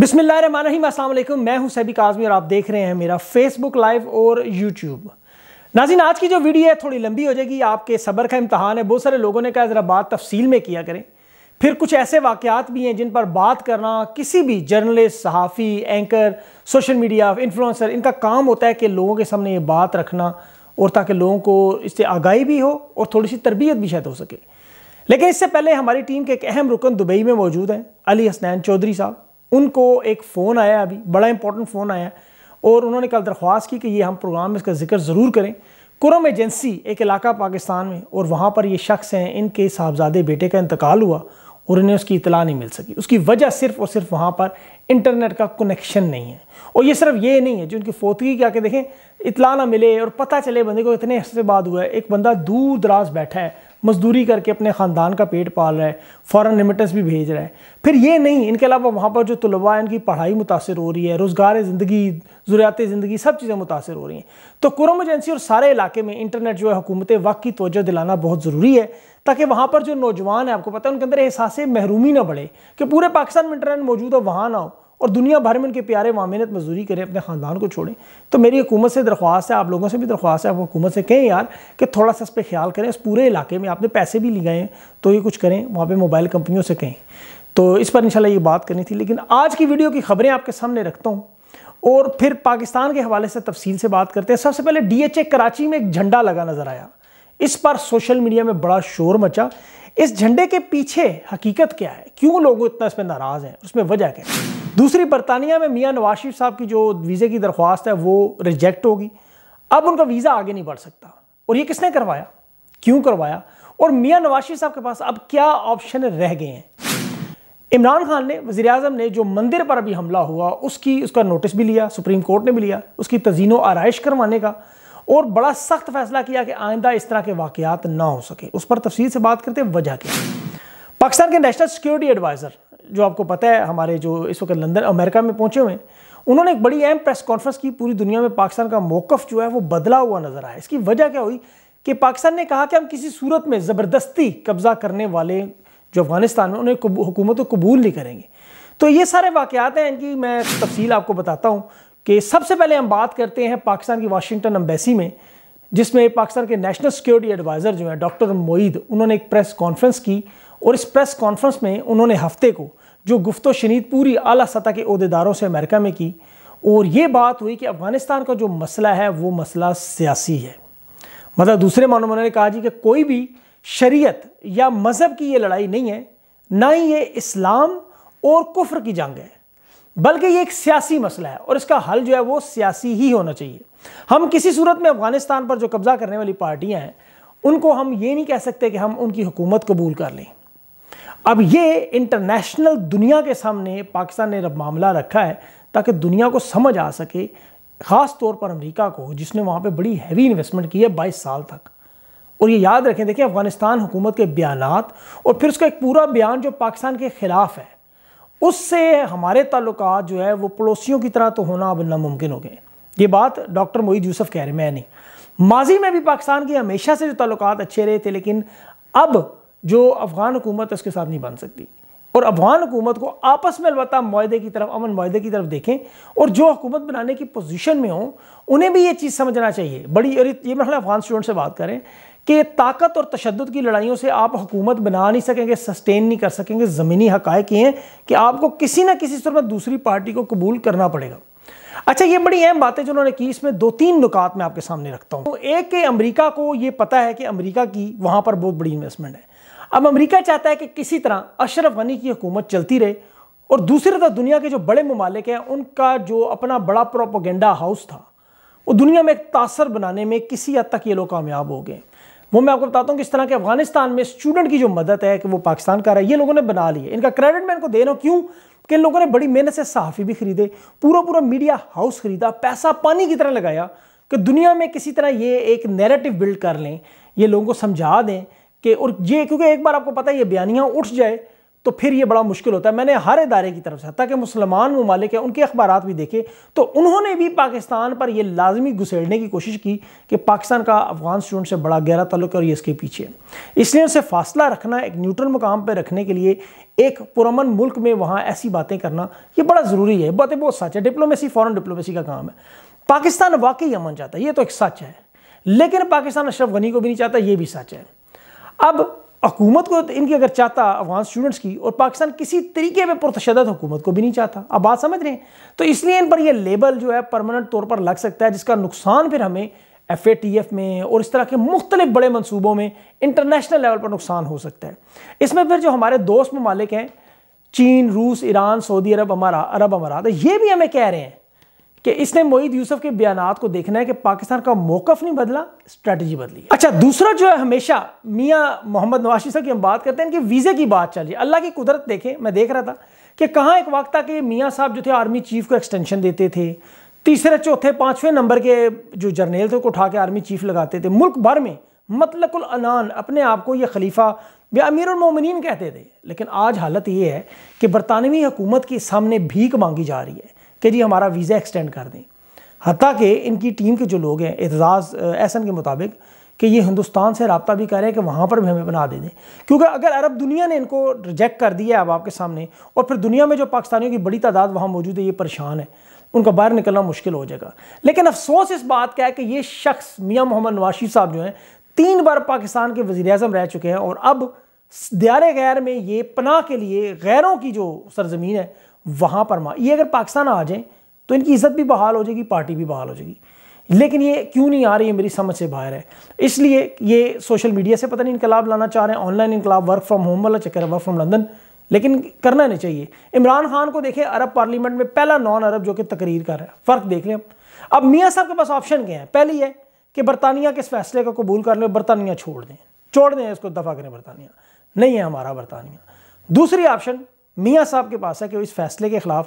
बिस्मिल्लाम असल मैं हूं सैबिक आजमी और आप देख रहे हैं मेरा फेसबुक लाइव और यूट्यूब नाजिन आज की जो वीडियो है थोड़ी लंबी हो जाएगी आपके सबर का इम्तहान है बहुत सारे लोगों ने कहा ज़रा बात तफसील में किया करें फिर कुछ ऐसे वाक़ात भी हैं जिन पर बात करना किसी भी जर्नलिस्ट सहाफ़ी एंकर सोशल मीडिया इन्फ्लुंसर इनका काम होता है कि लोगों के सामने ये बात रखना और ताकि लोगों को इससे आगाही भी हो और थोड़ी सी तरबियत भी शायद हो सके लेकिन इससे पहले हमारी टीम के एक अहम रुकन दुबई में मौजूद हैं अली हसनैन चौधरी साहब उनको एक फ़ोन आया अभी बड़ा इंपॉर्टेंट फ़ोन आया और उन्होंने कल दरख्वास्त की कि ये हम प्रोग्राम में इसका जिक्र ज़रूर करें कुरम एजेंसी एक इलाका पाकिस्तान में और वहाँ पर ये शख्स हैं इनके साहबजादे बेटे का इंतकाल हुआ और इन्हें उसकी इतला नहीं मिल सकी उसकी वजह सिर्फ और सिर्फ वहाँ पर इंटरनेट का कनेक्शन नहीं है और ये सिर्फ ये नहीं है जो उनकी फोतगी क्या के देखें इतला ना मिले और पता चले बंदे को इतने हफ्ते बाद हुआ है एक बंदा दूर दराज बैठा है मजदूरी करके अपने ख़ानदान का पेट पाल रहा है फॉरेन रिमिटेंस भी भेज रहा है फिर ये नहीं इनके अलावा वहाँ पर जो तलबा है इनकी पढ़ाई मुतासर हो रही है रोज़गार ज़िंदगी ज़रूरियात ज़िंदगी सब चीज़ें मुतासर हो रही हैं तो कुरम एजेंसी और सारे इलाके में इंटरनेट जो है हुकूमत वक्त की तोजह दिलाना बहुत ज़रूरी है ताकि वहाँ पर जो नौजवान है आपको पता है उनके अंदर एहसास महरूमी ना बढ़े कि पूरे पाकिस्तान में इंटरनेट मौजूद हो वहाँ ना हो और दुनिया भर में उनके प्यारे मामिनत मजदूरी करें अपने ख़ानदान को छोड़ें तो मेरी हुकूमत से दरख्वास्त है आप लोगों से भी दरख्वास्त है आप हुकूमत से कहें यार कि थोड़ा सा इस पर ख्याल करें इस पूरे इलाके में आपने पैसे भी लिए हैं तो ये कुछ करें वहाँ पर मोबाइल कंपनियों से कहें तो इस पर इंशाल्लाह ये बात करनी थी लेकिन आज की वीडियो की खबरें आपके सामने रखता हूँ और फिर पाकिस्तान के हवाले से तफसील से बात करते हैं सबसे पहले ए कराची में एक झंडा लगा नज़र आया इस पर सोशल मीडिया में बड़ा शोर मचा इस झंडे के पीछे हकीकत क्या है क्यों लोग इतना इसमें नाराज़ हैं उसमें वजह क्या है दूसरी बरतानिया में मियाँ नवाज शरीफ साहब की जो वीज़े की दरख्वास्त है वो रिजेक्ट होगी अब उनका वीज़ा आगे नहीं बढ़ सकता और ये किसने करवाया क्यों करवाया और मियाँ नवाज शरीफ साहब के पास अब क्या ऑप्शन रह गए हैं इमरान खान ने वजी अजम ने जो मंदिर पर अभी हमला हुआ उसकी उसका नोटिस भी लिया सुप्रीम कोर्ट ने भी लिया उसकी तजीनों आरइश करवाने का और बड़ा सख्त फैसला किया कि आइंदा इस तरह के वाकयात ना हो सके उस पर तफसील से बात करते वजह की पाकिस्तान के नेशनल सिक्योरिटी एडवाइज़र जो आपको पता है हमारे जो इस वक्त लंदन अमेरिका में पहुंचे हुए हैं उन्होंने एक बड़ी अहम प्रेस कॉन्फ्रेंस की पूरी दुनिया में पाकिस्तान का मौकफ जो है वो बदला हुआ नजर आया इसकी वजह क्या हुई कि पाकिस्तान ने कहा कि हम किसी सूरत में ज़बरदस्ती कब्ज़ा करने वाले जो अफगानिस्तान में उन्हें हुकूमत को कबूल नहीं करेंगे तो ये सारे वाक़ात हैं इनकी मैं तफसील आपको बताता हूँ कि सबसे पहले हम बात करते हैं पाकिस्तान की वाशिंगटन अम्बेसी में जिसमें पाकिस्तान के नेशनल सिक्योरिटी एडवाइज़र जो हैं डॉक्टर मोईद उन्होंने एक प्रेस कॉन्फ्रेंस की और इस प्रेस कॉन्फ्रेंस में उन्होंने हफ्ते को जो गुफ्त शनीद पूरी अली सतह के अहदेदारों से अमेरिका में की और ये बात हुई कि अफ़गानिस्तान का जो मसला है वो मसला सियासी है मतलब दूसरे मानों उन्होंने कहा जी कि कोई भी शरीयत या मज़हब की ये लड़ाई नहीं है ना ही ये इस्लाम और कुफ्र की जंग है बल्कि ये एक सियासी मसला है और इसका हल जो है वो सियासी ही होना चाहिए हम किसी सूरत में अफ़गानिस्तान पर जो कब्ज़ा करने वाली पार्टियाँ हैं उनको हम ये नहीं कह सकते कि हम उनकी हुकूमत कबूल कर लें अब ये इंटरनेशनल दुनिया के सामने पाकिस्तान ने रब मामला रखा है ताकि दुनिया को समझ आ सके ख़ास तौर पर अमेरिका को जिसने वहाँ पे बड़ी हैवी इन्वेस्टमेंट की है बाईस साल तक और ये याद रखें देखिए अफ़गानिस्तान हुकूमत के बयान और फिर उसका एक पूरा बयान जो पाकिस्तान के ख़िलाफ़ है उससे हमारे ताल्लुक जो है वो पड़ोसियों की तरह तो होना अब नामुमकिन हो गए ये बात डॉक्टर मोईद यूसुफ कह रहे मैं नहीं माजी में भी पाकिस्तान के हमेशा से जो ताल्लुक अच्छे रहे थे लेकिन अब जो अफ़गान हुकूमत उसके साथ नहीं बन सकती और अफगान हुकूमत को आपस में अलबत् माहे की तरफ अमन माहे की तरफ देखें और जो हुकूमत बनाने की पोजिशन में हों उन्हें भी ये चीज़ समझना चाहिए बड़ी और ये मैं मतलब अफगान स्टूडेंट से बात करें कि ताकत और तशद की लड़ाइयों से आप हुकूमत बना नहीं सकेंगे सस्टेन नहीं कर सकेंगे ज़मीनी हक़ ये हैं कि आपको किसी ना किसी तरह में दूसरी पार्टी को कबूल करना पड़ेगा अच्छा ये बड़ी अहम बातें जो उन्होंने की इसमें दो तीन नुकात मैं आपके सामने रखता हूँ तो एक के अमेरिका को ये पता है कि अमेरिका की वहाँ पर बहुत बड़ी इन्वेस्टमेंट है अब अमेरिका चाहता है कि किसी तरह अशरफ गनी की हुकूमत चलती रहे और दूसरी तरफ दुनिया के जो बड़े ममालिक हैं उनका जो अपना बड़ा प्रोपोगेंडा हाउस था वो दुनिया में एक तासर बनाने में किसी हद तक ये लोग कामयाब हो गए वो मैं आपको बताता हूँ कि इस तरह के अफगानिस्तान में स्टूडेंट की जो मदद है कि वो पाकिस्तान का रहा है ये लोगों ने बना लिए इनका क्रेडिट मैं इनको दे रहा हूँ क्यों कि इन लोगों ने बड़ी मेहनत से सहाफ़ी भी खरीदे पूरा पूरा मीडिया हाउस खरीदा पैसा पानी की तरह लगाया कि दुनिया में किसी तरह ये एक नैरेटिव बिल्ड कर लें ये लोगों को समझा दें कि और ये क्योंकि एक बार आपको पता है ये बयानियाँ उठ जाए तो फिर ये बड़ा मुश्किल होता है मैंने हर इदारे की तरफ से ताकि मुसलमान ममालिक हैं उनके अखबार भी देखे तो उन्होंने भी पाकिस्तान पर यह लाजमी घुसेड़ने की कोशिश की कि पाकिस्तान का अफगान स्टूडेंट से बड़ा गहरा तल्लक और ये इसके पीछे इसलिए उनसे फासला रखना एक न्यूट्रल मुकाम पर रखने के लिए एक पुरमन मुल्क में वहाँ ऐसी बातें करना ये बड़ा ज़रूरी है बातें बहुत सच है डिप्लोमेसी फ़ॉरन डिप्लोमेसी का काम है पाकिस्तान वाकई अमन चाहता है ये तो एक सच है लेकिन पाकिस्तान अशरफ गनी को भी नहीं चाहता ये भी सच है अब हकूमत को इनकी अगर चाहता अफगान स्टूडेंट्स की और पाकिस्तान किसी तरीके में पुरतशद हुकूमत को भी नहीं चाहता आप बात समझ रहे हैं तो इसलिए इन पर यह लेबल जो है परमानेंट तौर पर लग सकता है जिसका नुकसान फिर हमें एफ ए टी एफ में और इस तरह के मुख्तलि बड़े मनसूबों में इंटरनेशनल लेवल पर नुकसान हो सकता है इसमें फिर जो हमारे दोस्त ममालिक हैं चीन रूस ईरान सऊदी अरब अमारा अरब अमारात ये भी हमें कह रहे हैं कि इसने मोईद यूसुफ के बयान को देखना है कि पाकिस्तान का मौकफ नहीं बदला स्ट्रेटजी बदली है अच्छा दूसरा जो है हमेशा मियाँ मोहम्मद नवाशी साहब की हम बात करते हैं इनके वीज़े की बात चल रही है अल्लाह की कुदरत देखें मैं देख रहा था कि कहाँ एक वक्त था कि मियाँ साहब जो थे आर्मी चीफ को एक्सटेंशन देते थे तीसरे चौथे पाँचवें नंबर के जो जर्नेल थे उनको उठा के आर्मी चीफ लगाते थे मुल्क भर में मतलकुल अनान अपने आप को ये खलीफा या अमीर उमोमिन कहते थे लेकिन आज हालत ये है कि बरतानवी हुकूमत के सामने भीख मांगी जा रही है कि जी हमारा वीज़ा एक्सटेंड कर दें हती कि इनकी टीम के जो लोग हैं एतजाज़ एहसन के मुताबिक कि ये हिंदुस्तान से रबता भी करें कि वहाँ पर भी हमें बना दे दें क्योंकि अगर अरब दुनिया ने इनको रिजेक्ट कर दिया है अब आपके सामने और फिर दुनिया में जो पाकिस्तानियों की बड़ी तादाद वहाँ मौजूद है ये परेशान है उनका बाहर निकलना मुश्किल हो जाएगा लेकिन अफसोस इस बात का है कि ये शख्स मियाँ मोहम्मद नवाशी साहब जो हैं तीन बार पाकिस्तान के वजी अजम रह चुके हैं और अब दियार गैर में ये पनाह के लिए गैरों की जो सरजमीन है वहाँ पर ये अगर पाकिस्तान आ जाए तो इनकी इज्जत भी बहाल हो जाएगी पार्टी भी बहाल हो जाएगी लेकिन ये क्यों नहीं आ रही है मेरी समझ से बाहर है इसलिए ये सोशल मीडिया से पता नहीं इनकलाब लाना चाह रहे हैं ऑनलाइन इनकलाब वर्क फ्रॉम होम वाला चक्कर है वर्क फ्रॉम लंदन लेकिन करना नहीं चाहिए इमरान खान को देखें अरब पार्लियामेंट में पहला नॉन अरब जो कि तकरीर कर रहा है फ़र्क देख लें अब अब मियाँ साहब के पास ऑप्शन क्या है पहली है कि बरतानिया के इस फैसले को कबूल कर लें बरतानिया छोड़ दें छोड़ दें इसको दफा करें बरतानिया नहीं है हमारा बरतानिया दूसरी ऑप्शन मियाँ साहब के पास है कि इस फैसले के ख़िलाफ़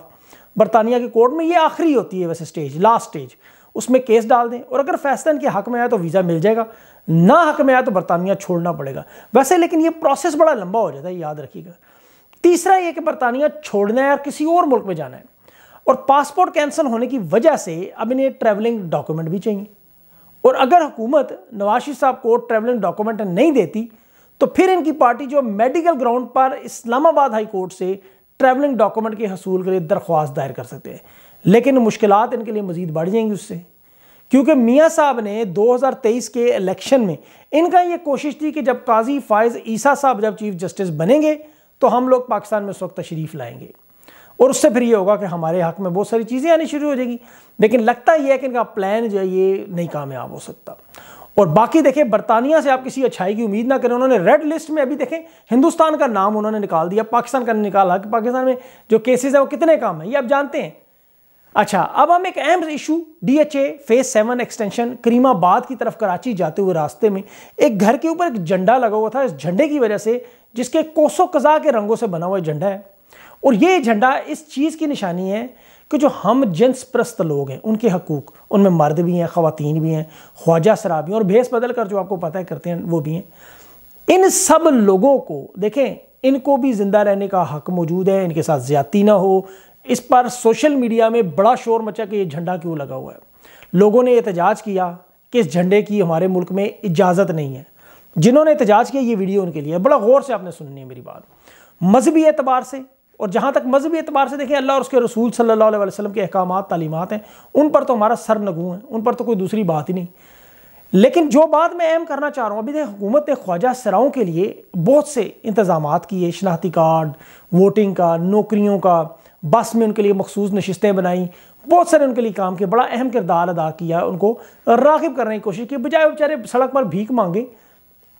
बरतानिया के कोर्ट में ये आखिरी होती है वैसे स्टेज लास्ट स्टेज उसमें केस डाल दें और अगर फैसला इनके हक में आया तो वीज़ा मिल जाएगा ना हक में आया तो बरतानिया छोड़ना पड़ेगा वैसे लेकिन ये प्रोसेस बड़ा लंबा हो जाता है याद रखिएगा तीसरा ये कि बरतानिया छोड़ना है और किसी और मुल्क में जाना है और पासपोर्ट कैंसिल होने की वजह से अब इन्हें ट्रैवलिंग डॉक्यूमेंट भी चाहिए और अगर हुकूमत नवाशी साहब को ट्रैवलिंग डॉक्यूमेंट नहीं देती तो फिर इनकी पार्टी जो मेडिकल ग्राउंड पर इस्लामाबाद हाई कोर्ट से ट्रैवलिंग डॉक्यूमेंट के हसूल के लिए दरख्वास्त दायर कर सकते हैं लेकिन मुश्किल इनके लिए मजीद बढ़ जाएंगी उससे क्योंकि मियाँ साहब ने 2023 के इलेक्शन में इनका ये कोशिश थी कि जब काजी फायज़ ईसा साहब जब चीफ जस्टिस बनेंगे तो हम लोग पाकिस्तान में उस वक्त तशरीफ़ लाएंगे और उससे फिर ये होगा कि हमारे हक में बहुत सारी चीज़ें आनी शुरू हो जाएगी लेकिन लगता ही है कि इनका प्लान जो है ये नहीं कामयाब हो सकता और बाकी देखें बरतानिया से आप किसी अच्छाई की उम्मीद ना करें उन्होंने रेड लिस्ट में अभी देखें हिंदुस्तान का नाम उन्होंने निकाल दिया पाकिस्तान का निकाला कि पाकिस्तान में जो केसेस हैं वो कितने कम हैं ये आप जानते हैं अच्छा अब हम एक अहम issue D H A phase seven extension Karimabad की तरफ कराची जाते हुए रास्ते में एक घर के ऊपर एक झंडा लगा हुआ था इस झंडे की वजह से जिसके कोसो कज़ा के रंगों से बना हुआ झंडा है और ये झंडा इस चीज़ की निशानी है कि जो हम जिन्स प्रस्त लोग हैं उनके हकूक़ उनमें मर्द भी हैं खातन भी हैं ख्वाजा सरा भी हैं और भेस बदल कर जो आपको पता है करते हैं वो भी हैं इन सब लोगों को देखें इनको भी ज़िंदा रहने का हक मौजूद है इनके साथ ज्यादी ना हो इस पर सोशल मीडिया में बड़ा शोर मचा कि ये झंडा क्यों लगा हुआ है लोगों ने एहतजाज किया कि इस झंडे की हमारे मुल्क में इजाज़त नहीं है जिन्होंने एहतजाज किया ये वीडियो उनके लिए बड़ा गौर से आपने सुननी है मेरी बात मजहबी एतबार से और जहाँ तक मजहबी एतबार से देखें अल्लाह और उसके रसूल सल्ला वसलम के अहकाम तालीमत हैं उन पर तो हमारा सर नगू है उन पर तो कोई दूसरी बात ही नहीं लेकिन जो बात मैं अहम करना चाह रहा हूँ अभी देखें हुकूमत ने ख्वाजा सराओं के लिए बहुत से इंतजाम किए शनाख्ती कार्ड वोटिंग का नौकरियों का बस में उनके लिए मखसूस नशस्तें बनाई बहुत सारे उनके लिए काम किए बड़ा अहम किरदार अदा किया उनको रागिब करने की कोशिश की बजाय बेचारे सड़क पर भीख मांगे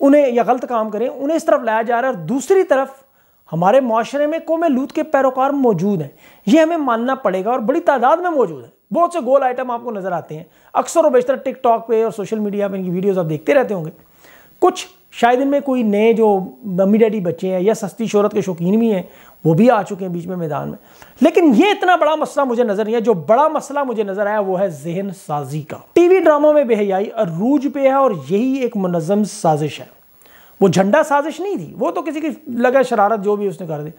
उन्हें या गलत काम करें उन्हें इस तरफ लाया जा रहा है और दूसरी तरफ हमारे माशरे में कोमे लूत के पैरोकार मौजूद हैं ये हमें मानना पड़ेगा और बड़ी तादाद में मौजूद है बहुत से गोल आइटम आपको नज़र आते हैं अक्सर और बेशतर टिकटॉक पे और सोशल मीडिया पर इनकी वीडियोज़ आप देखते रहते होंगे कुछ शायद इनमें कोई नए जो मम्मी डैडी बच्चे हैं या सस्ती शोहरत के शौकीन भी हैं वो भी आ चुके हैं बीच में मैदान में लेकिन ये इतना बड़ा मसला मुझे नजर नहीं है जो बड़ा मसला मुझे नजर आया वो है जहन साजी का टीवी ड्रामों में बेहयाई अरूज पे है और यही एक मुनजम साजिश है वो झंडा साजिश नहीं थी वो तो किसी की लगा शरारत जो भी उसने कर दी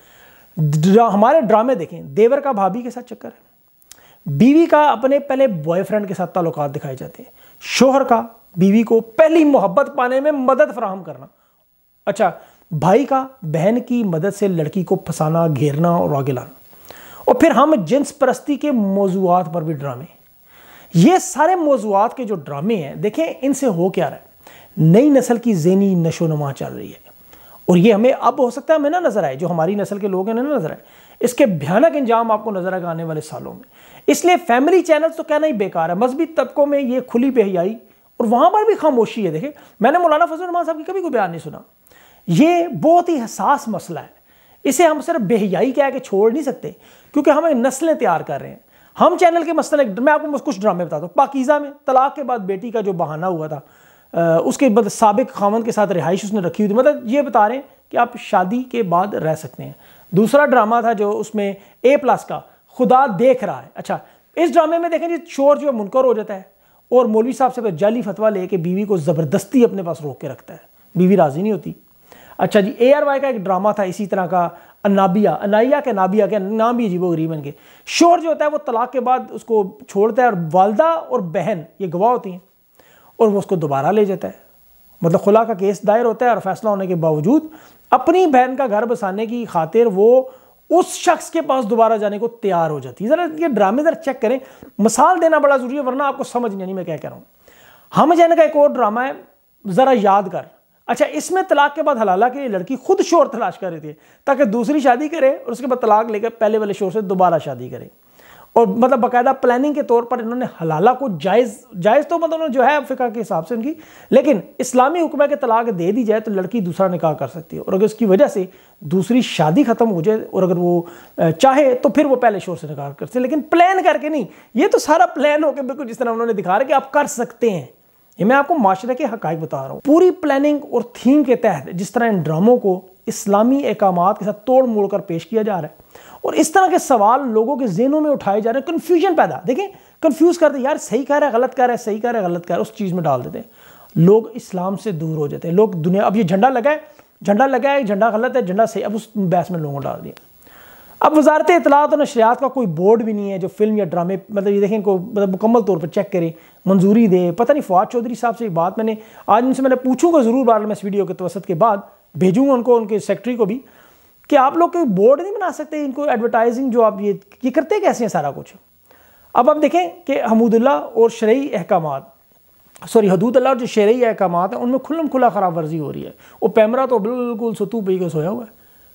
द्रा, हमारे ड्रामे देखें देवर का भाभी के साथ चक्कर है बीवी का अपने पहले बॉयफ्रेंड के साथ ताल्लुक दिखाए जाते हैं शोहर का बीवी को पहली मोहब्बत पाने में मदद फराहम करना अच्छा भाई का बहन की मदद से लड़की को फंसाना घेरना और आगे लाना और फिर हम जिन्स परस्ती के मौजूद पर भी ड्रामे ये सारे मौजूद के जो ड्रामे हैं देखें इनसे हो क्या रहा है नई नस्ल की जैनी नशो नमा चल रही है और ये हमें अब हो सकता है हमें ना नज़र आए जो हमारी नस्ल के लोग हैं ना नज़र आए इसके भयानक इंजाम आपको नज़र आएगा आने वाले सालों में इसलिए फैमिली चैनल्स तो कहना ही बेकार है मजहबी तबकों में ये खुली बेहियाई और वहां पर भी खामोशी है देखे मैंने मौलाना फजल रमान साहब की कभी कोई बयान नहीं सुना ये बहुत ही हसास मसला है इसे हम सिर्फ बेहयाई कह के छोड़ नहीं सकते क्योंकि हम एक नस्लें तैयार कर रहे हैं हम चैनल के मसले मैं आपको कुछ ड्रामे बताता हूँ पाकिज़ा में तलाक के बाद बेटी का जो बहाना हुआ था उसके बाद सबक खामन के साथ रिहाइश उसने रखी हुई थी मतलब ये बता रहे हैं कि आप शादी के बाद रह सकते हैं दूसरा ड्रामा था जो उसमें ए प्लस का खुदा देख रहा है अच्छा इस ड्रामे में देखें जी शोर जो है मुनकर हो जाता है और मौलवी साहब से जाली फतवा लेके बीवी को ज़बरदस्ती अपने पास रोक के रखता है बीवी राज़ी नहीं होती अच्छा जी ए आर वाई का एक ड्रामा था इसी तरह का अनाबिया अनाइया के नाबिया के नाम भी अजीबो गरीब के शोर जो होता है वो तलाक के बाद उसको छोड़ता है और वालदा और बहन ये गवाह होती हैं और वो उसको दोबारा ले जाता है मतलब खुला का केस दायर होता है और फैसला होने के बावजूद अपनी बहन का घर बसाने की खातिर वो उस शख्स के पास दोबारा जाने को तैयार हो जाती है ज़रा ये ड्रामे ज़रा चेक करें मिसाल देना बड़ा ज़रूरी है वरना आपको समझ नहीं आनी मैं क्या कह रहा हूँ हम जैन का एक और ड्रामा है ज़रा याद कर अच्छा इसमें तलाक के बाद हलाला के लड़की खुद शोर तलाश कर रही थी ताकि दूसरी शादी करे और उसके बाद तलाक लेकर पहले वाले शोर से दोबारा शादी करे और मतलब बाकायदा प्लानिंग के तौर पर इन्होंने हलाला को जायज़ जायज़ तो मतलब उन्होंने जो है फ़िका के हिसाब से उनकी लेकिन इस्लामी हुक्म के तलाक दे दी जाए तो लड़की दूसरा निकाह कर सकती है और अगर उसकी वजह से दूसरी शादी ख़त्म हो जाए और अगर वो चाहे तो फिर वो पहले शोर से निकाह कर सकते लेकिन प्लान करके नहीं ये तो सारा प्लान होकर बिल्कुल जिस तरह उन्होंने दिखा रहा कि आप कर सकते हैं ये मैं आपको माशरे के हक़ बता रहा हूँ पूरी प्लानिंग और थीम के तहत जिस तरह इन ड्रामों को इस्लामी अहकाम के साथ तोड़ मोड़ कर पेश किया जा रहा है और इस तरह के सवाल लोगों के जेनों में उठाए जा रहे हैं कन्फ्यूजन पैदा देखें कन्फ्यूज़ कर दे यार सही कह रहा है गलत कह रहा है सही कह रहा है गलत कह रहा है उस चीज़ में डाल देते हैं लोग इस्लाम से दूर हो जाते हैं लोग दुनिया अब ये झंडा लगा है झंडा लगा है झंडा गलत है झंडा सही अब उस बहस में लोगों डाल दिया अब वजारत इतलात और नशरियात का कोई बोर्ड भी नहीं है जो फिल्म या ड्रामे मतलब ये देखें को मतलब मुकम्मल तौर पर चेक करें मंजूरी दे पता नहीं फवाद चौधरी साहब से बात मैंने आज उनसे मैंने पूछूंगा ज़रूर बार में इस वीडियो के तवसत तो के बाद भेजूंगा उनको उनके सेक्रेटरी को भी कि आप लोग कोई बोर्ड नहीं बना सकते इनको एडवर्टाइजिंग जो आप ये ये करते कैसे हैं सारा कुछ अब आप देखें कि हमूदुल्ला और शरय अहकाम सॉरी हदूदल्ला और जो शरय अहकाम हैं उनमें खुलम खुला खराब वर्जी हो रही है वो पैमरा तो बिल्कुल सतू पी के सोया हुआ है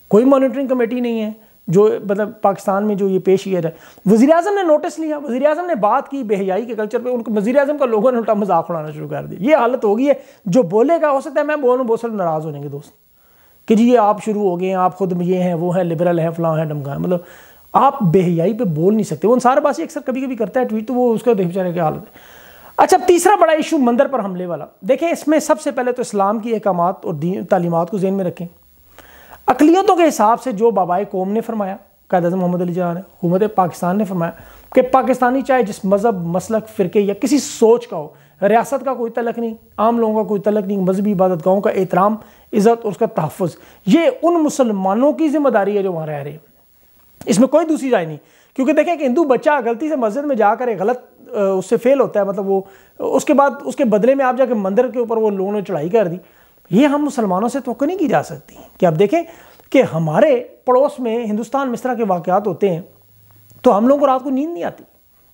कोई मॉनिटरिंग कमेटी नहीं है जो मतलब पाकिस्तान में जो ये पेश ईयर है वजी अजम ने नोटिस लिया वजी अजम ने बात की बेहयाई के कल्चर पर उनको वजी अजम का लोगों ने उल्टा मजाक उड़ाना शुरू कर दिया ये हालत होगी है जो बोलेगा हो सकता है मैं बोलूँ बहुत सारे नाराज़ हो जाएंगे दोस्त कि जी ये आप शुरू हो गए हैं आप खुद ये हैं वो हैं लिबरल हैं फलां हैं डमका मतलब आप बेहियाई पे बोल नहीं सकते वो अंसार बासी अक्सर कभी कभी करता है ट्वीट तो वो उसका बेचारे की हालत है अच्छा तीसरा बड़ा इशू मंदिर पर हमले वाला देखें इसमें सबसे पहले तो इस्लाम की अहकाम और तालीमत को जेन में रखें अकलीतों के हिसाब से जो बाबाए कौम ने फरमाया कैद अजम मोहम्मद अली जहाँ ने हुमत पाकिस्तान ने फरमाया कि पाकिस्तानी चाहे जिस मज़हब मसलक फ़िरके या किसी सोच का हो रियासत का कोई तलक नहीं आम लोगों का कोई तलक नहीं मजहबी इबादत गाहों का एहतराम इज़्ज़त उसका तहफ़ ये उन मुसलमानों की जिम्मेदारी है जो वहाँ रह रहे हैं इसमें कोई दूसरी राय नहीं क्योंकि देखें कि हिंदू बच्चा गलती से मस्जिद में जाकर एक गलत उससे फेल होता है मतलब वो उसके बाद उसके बदले में आप जाके मंदिर के ऊपर वो लोन ने चढ़ाई कर दी ये हम मुसलमानों से तो नहीं की जा सकती कि आप देखें कि हमारे पड़ोस में हिंदुस्तान में इस तरह के वाक़ात होते हैं तो हम लोगों को रात को नींद नहीं आती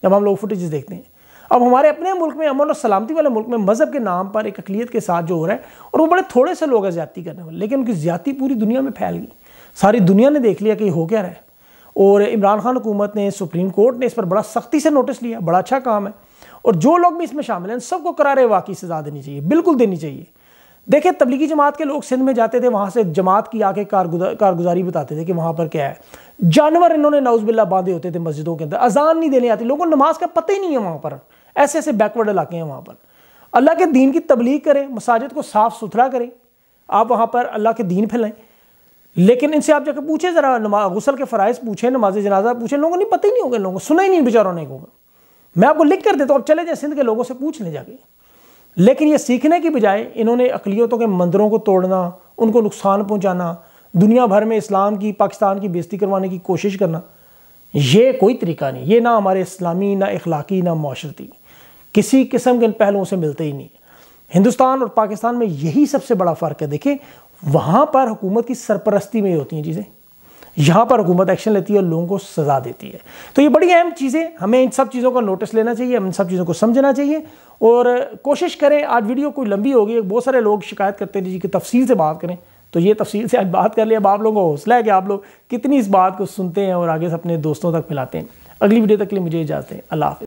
जब हम लोग फुटेज देखते हैं अब हमारे अपने मुल्क में अमन और सलामती वाले मुल्क में मज़हब के नाम पर एक अकलीत के साथ जो हो रहा है और वो बड़े थोड़े से लोग हैं ज्यादा करने वाले लेकिन उनकी ज्यादा पूरी दुनिया में फैल गई सारी दुनिया ने देख लिया कि हो क्या रहा है और इमरान खान हुकूमत ने सुप्रीम कोर्ट ने इस पर बड़ा सख्ती से नोटिस लिया बड़ा अच्छा काम है और जो लोग भी इसमें शामिल हैं सबको करार वाकई सज़ा देनी चाहिए बिल्कुल देनी चाहिए देखिए तबलीगी जमात के लोग सिंध में जाते थे वहाँ से जमात की आके कारगुजा कारगुजारी बताते थे कि वहाँ पर क्या है जानवर इन्होंने नाउज बिल्ला बांधे होते थे मस्जिदों के अंदर अजान नहीं देने आती लोगों को नमाज का पता ही नहीं है वहाँ पर ऐसे ऐसे बैकवर्ड इलाके हैं वहाँ पर अल्लाह के दीन की तबलीग करें मसाजिद को साफ़ सुथरा करें आप वहाँ पर अल्लाह के दीन फैलाएं लेकिन इनसे आप जाकर पूछें ज़रा नमा गसल के फ़रज़ पूछें नमाज जनाजा पूछें लोगों को नहीं पता ही नहीं होगा लोगों को सुना ही नहीं बेचारों ने होगा मैं आपको लिख कर देता हूँ आप चले जाए सिंध के लोगों से पूछ लें जाके लेकिन ये सीखने की बजाय इन्होंने अकलीतों के मंदिरों को तोड़ना उनको नुकसान पहुँचाना दुनिया भर में इस्लाम की पाकिस्तान की बेजती करवाने की कोशिश करना ये कोई तरीका नहीं ये ना हमारे इस्लामी ना इखलाकी ना माशरती किसी किस्म के इन पहलुओं से मिलते ही नहीं हिंदुस्तान और पाकिस्तान में यही सबसे बड़ा फ़र्क है देखिए वहाँ पर हुकूमत की सरपरस्ती में होती हैं चीज़ें यहाँ पर हुकूमत एक्शन लेती है और लोगों को सज़ा देती है तो ये बड़ी अहम चीज़ें हमें इन सब चीज़ों का नोटिस लेना चाहिए हमें इन सब चीज़ों को समझना चाहिए और कोशिश करें आज वीडियो कोई लंबी होगी बहुत सारे लोग शिकायत करते हैं जी कि तफसील से बात करें तो ये तफसील से आज बात कर लिया अब आप लोगों को हौसला है कि आप लोग कितनी इस बात को सुनते हैं और आगे से अपने दोस्तों तक फैलाते हैं अगली वीडियो तक के लिए मुझे इजाज़त है अल्लाह